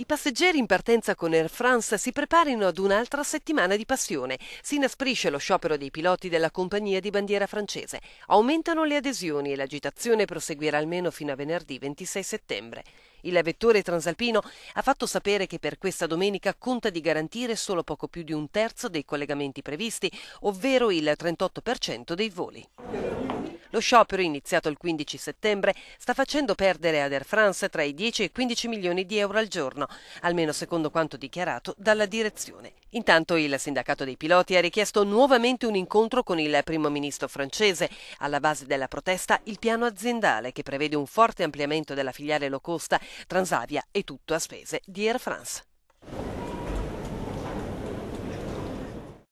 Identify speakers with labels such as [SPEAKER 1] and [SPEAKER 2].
[SPEAKER 1] I passeggeri in partenza con Air France si preparino ad un'altra settimana di passione. Si inasprisce lo sciopero dei piloti della compagnia di bandiera francese. Aumentano le adesioni e l'agitazione proseguirà almeno fino a venerdì 26 settembre. Il vettore transalpino ha fatto sapere che per questa domenica conta di garantire solo poco più di un terzo dei collegamenti previsti, ovvero il 38% dei voli. Lo sciopero, iniziato il 15 settembre, sta facendo perdere ad Air France tra i 10 e i 15 milioni di euro al giorno, almeno secondo quanto dichiarato dalla direzione. Intanto il sindacato dei piloti ha richiesto nuovamente un incontro con il primo ministro francese. Alla base della protesta il piano aziendale che prevede un forte ampliamento della filiale low cost Transavia e tutto a spese di Air France.